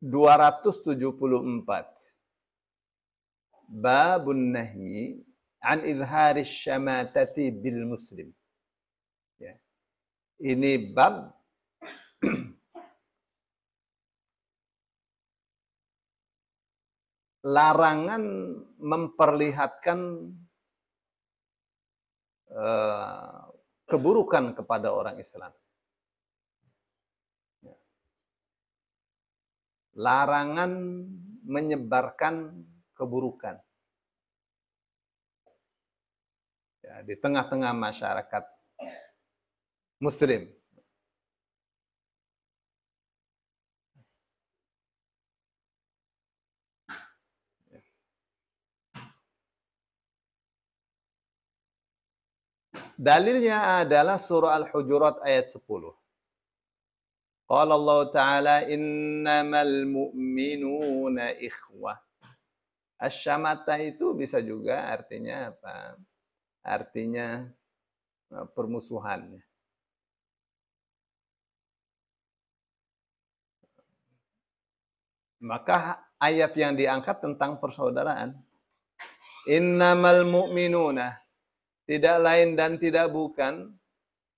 274 Babun nahyi an izhari syamatati bil muslim. Ya. Ini bab larangan memperlihatkan uh, keburukan kepada orang Islam. larangan menyebarkan keburukan. Ya, di tengah-tengah masyarakat muslim. Dalilnya adalah surah Al-Hujurat ayat 10. Qala Allah Ta'ala innamal mu'minuna ikhwah. Asyamata itu bisa juga artinya apa? Artinya eh, permusuhan. Maka ayat yang diangkat tentang persaudaraan. Innamal mu'minuna. Tidak lain dan tidak bukan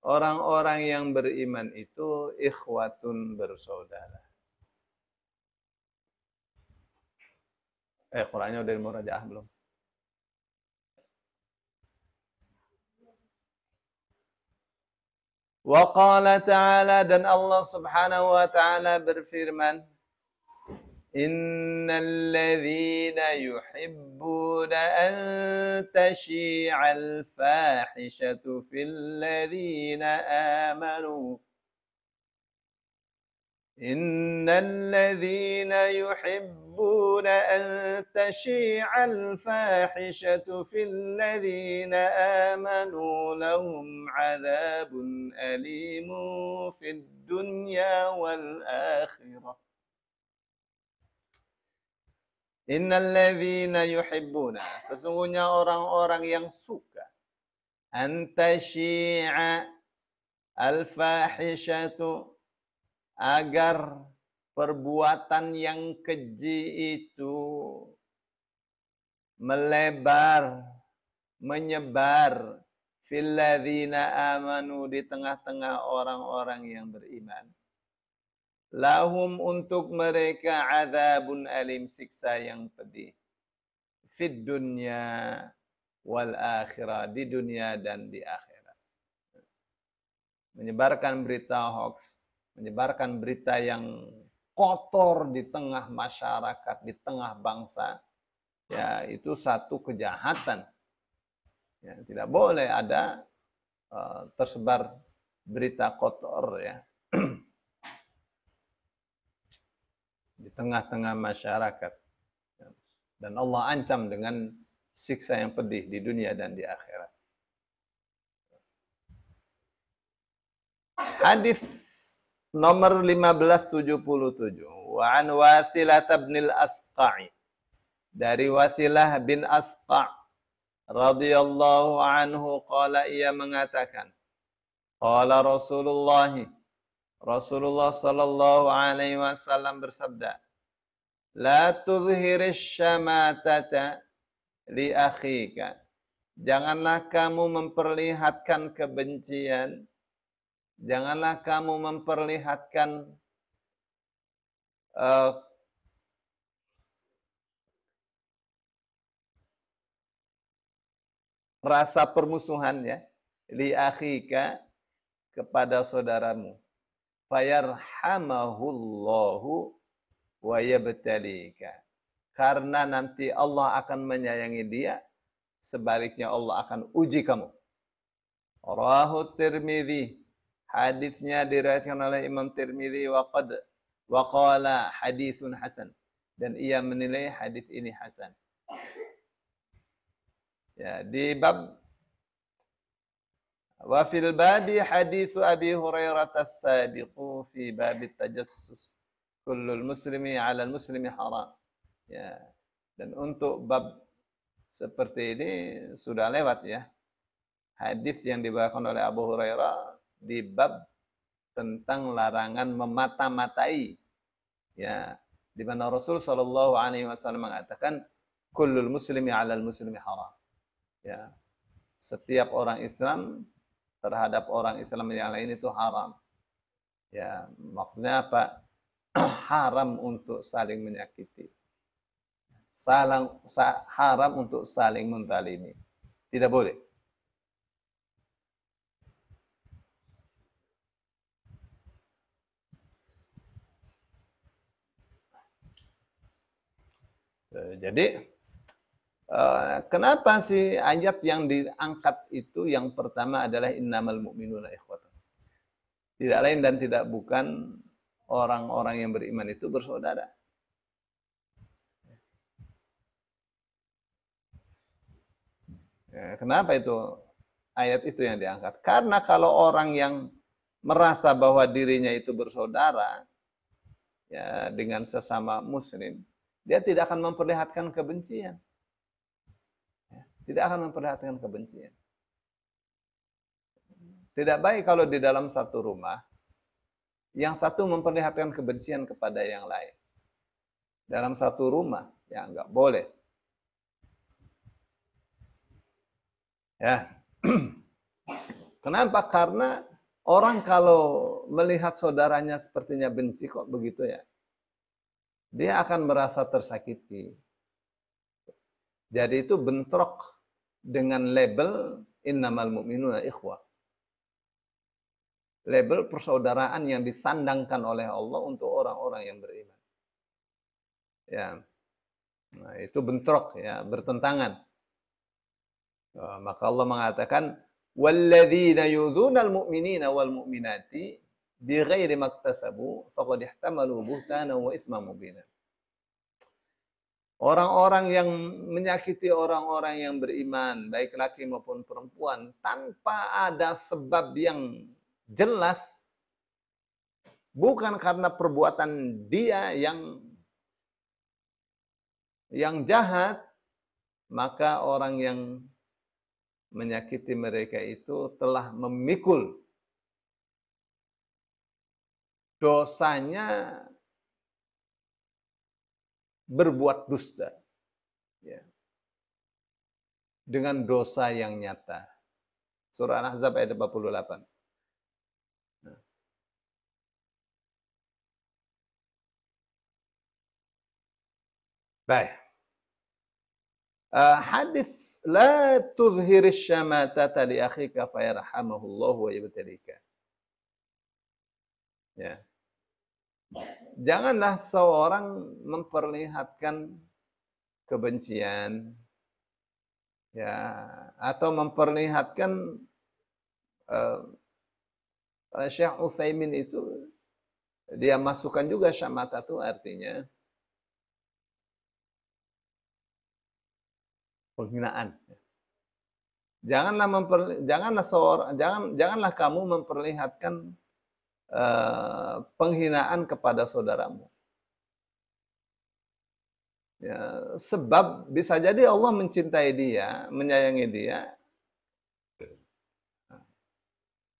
orang-orang yang beriman itu ikhwatun bersaudara. Eh, Qurannya udah murajaah belum? Wa qala ta'ala dan Allah Subhanahu wa taala berfirman إن الذين يحبون أن تشيع الفاحشة في الذين آمنوا إن الذين يحبون أن تشيع الفاحشة في الذين آمنوا لهم عذاب أليم في الدنيا والآخرة Innalladzina yuhibbuna. Sesungguhnya orang-orang yang suka. Antasyi'a al Agar perbuatan yang keji itu melebar, menyebar. Filadzina amanu di tengah-tengah orang-orang yang beriman lahum untuk mereka azabun alim siksa yang pedih fid dunya wal akhirah di dunia dan di akhirat menyebarkan berita hoax menyebarkan berita yang kotor di tengah masyarakat di tengah bangsa ya itu satu kejahatan ya, tidak boleh ada uh, tersebar berita kotor ya di tengah-tengah masyarakat. Dan Allah ancam dengan siksa yang pedih di dunia dan di akhirat. Hadis nomor 1577 wa an Wasilah bin Asqa'i dari Wasilah bin Asqa' radhiyallahu anhu qala ia mengatakan qala Rasulullah Rasulullah sallallahu Alaihi Wasallam bersabda, La tuzhiris syamatata li akhika. Janganlah kamu memperlihatkan kebencian. Janganlah kamu memperlihatkan uh, rasa permusuhan ya li akhika kepada saudaramu fayarhamahullahu wa yabtalika. Karena nanti Allah akan menyayangi dia, sebaliknya Allah akan uji kamu. Rahu Tirmidhi. Hadisnya diriwayatkan oleh Imam Tirmidhi. Waqad waqala hadithun hasan. Dan ia menilai hadis ini hasan. Ya, di bab Wa fil babi hadithu Abi Hurairah as-sadiqu fi babi tajassus. Kullul muslimi al muslimi haram. Ya. Dan untuk bab seperti ini sudah lewat ya. Hadis yang dibawakan oleh Abu Hurairah di bab tentang larangan memata-matai. Ya, di mana Rasul Shallallahu alaihi wasallam mengatakan kullul muslimi 'alal muslimi haram. Ya. Setiap orang Islam terhadap orang Islam yang lain itu haram. Ya, maksudnya apa? haram untuk saling menyakiti. Salang, sa, haram untuk saling mentalimi. Tidak boleh. Eh, jadi Eh, kenapa sih ayat yang diangkat itu yang pertama adalah innamal mu'minuna ikhwatan. Tidak lain dan tidak bukan orang-orang yang beriman itu bersaudara. Eh, kenapa itu ayat itu yang diangkat? Karena kalau orang yang merasa bahwa dirinya itu bersaudara ya dengan sesama muslim, dia tidak akan memperlihatkan kebencian. Tidak akan memperlihatkan kebencian. Tidak baik kalau di dalam satu rumah, yang satu memperlihatkan kebencian kepada yang lain. Dalam satu rumah, ya enggak boleh. Ya. Kenapa? Karena orang kalau melihat saudaranya sepertinya benci kok begitu ya, dia akan merasa tersakiti. Jadi itu bentrok dengan label innamal mu'minuna ikhwah. Label persaudaraan yang disandangkan oleh Allah untuk orang-orang yang beriman. Ya. Nah, itu bentrok ya, bertentangan. Ya, maka Allah mengatakan walladzina yudzunal mu'minina wal mu'minati bighairi maktasabu faqad ihtamalu buhtana wa itsma mubina. Orang-orang yang menyakiti orang-orang yang beriman, baik laki maupun perempuan, tanpa ada sebab yang jelas, bukan karena perbuatan dia yang yang jahat, maka orang yang menyakiti mereka itu telah memikul dosanya berbuat dusta. Ya. Dengan dosa yang nyata. Surah Al-Ahzab ayat 48. Nah. Baik. Uh, hadis la tuzhir syamatata li akhika fayarhamuhullah wa yabtalika. Ya. Janganlah seorang memperlihatkan kebencian ya atau memperlihatkan uh, Syekh Utsaimin itu dia masukkan juga syamata itu artinya penghinaan. Janganlah memper, janganlah seorang, jangan janganlah kamu memperlihatkan Eh, penghinaan kepada saudaramu. Ya, sebab bisa jadi Allah mencintai dia, menyayangi dia.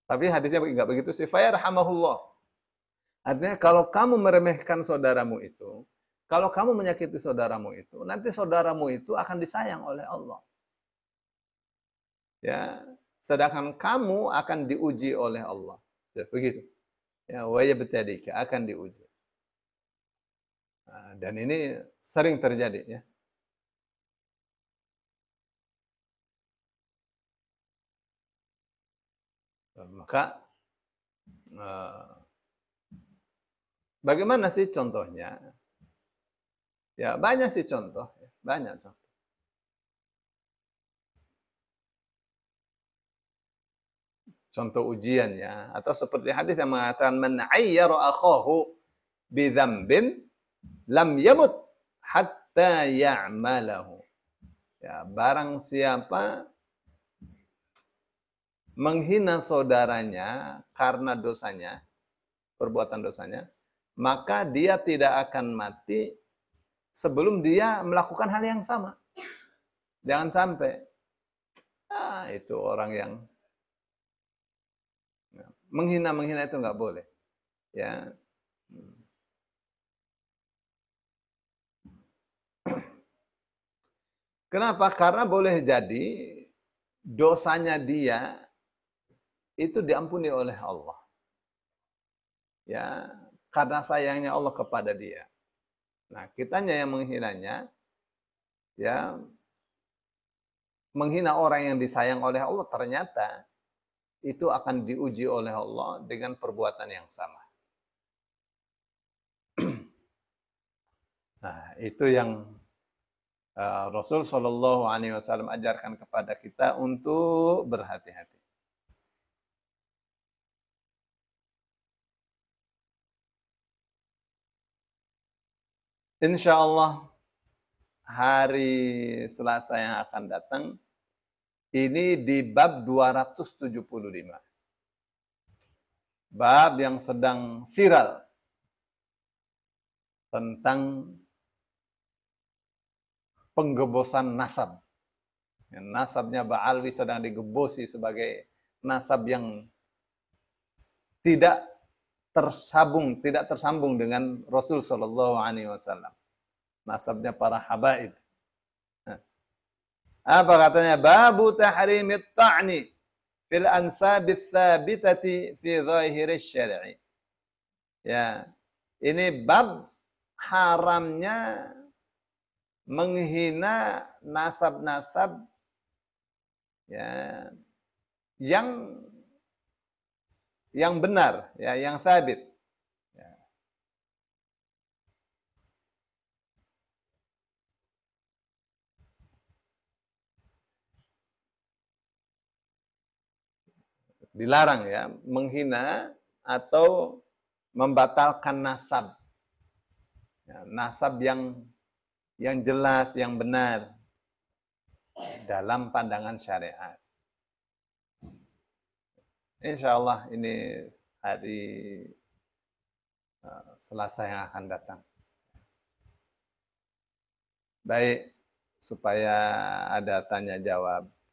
Tapi hadisnya nggak begitu sih. Fayarhamahullah. Artinya kalau kamu meremehkan saudaramu itu, kalau kamu menyakiti saudaramu itu, nanti saudaramu itu akan disayang oleh Allah. Ya, sedangkan kamu akan diuji oleh Allah. Ya, begitu ya tadika akan diuji. Nah, dan ini sering terjadi ya. Nah, maka eh, bagaimana sih contohnya? Ya banyak sih contoh, ya, banyak contoh. contoh ujiannya atau seperti hadis yang mengatakan man ayyara akhahu bidzambin lam yamut hatta ya'malahu ya barang siapa menghina saudaranya karena dosanya perbuatan dosanya maka dia tidak akan mati sebelum dia melakukan hal yang sama jangan sampai ah, itu orang yang Menghina-menghina itu nggak boleh. Ya. Kenapa? Karena boleh jadi dosanya dia itu diampuni oleh Allah. Ya, karena sayangnya Allah kepada dia. Nah, kitanya yang menghinanya, ya, menghina orang yang disayang oleh Allah ternyata itu akan diuji oleh Allah dengan perbuatan yang sama. nah, itu yang uh, Rasul Shallallahu Alaihi Wasallam ajarkan kepada kita untuk berhati-hati. Insya Allah hari Selasa yang akan datang ini di bab 275. Bab yang sedang viral tentang penggebosan nasab. Ya, nasabnya Ba'alwi sedang digebosi sebagai nasab yang tidak tersambung, tidak tersambung dengan Rasul Shallallahu Alaihi Wasallam. Nasabnya para habaib. Apa katanya? Babu tahrimi ta'ni fil ansabit thabitati fi zahiri syar'i. Ya. Ini bab haramnya menghina nasab-nasab ya yang yang benar ya yang sabit dilarang ya menghina atau membatalkan nasab ya, nasab yang yang jelas yang benar dalam pandangan syariat Insya Allah ini hari eh, Selasa yang akan datang. Baik, supaya ada tanya jawab.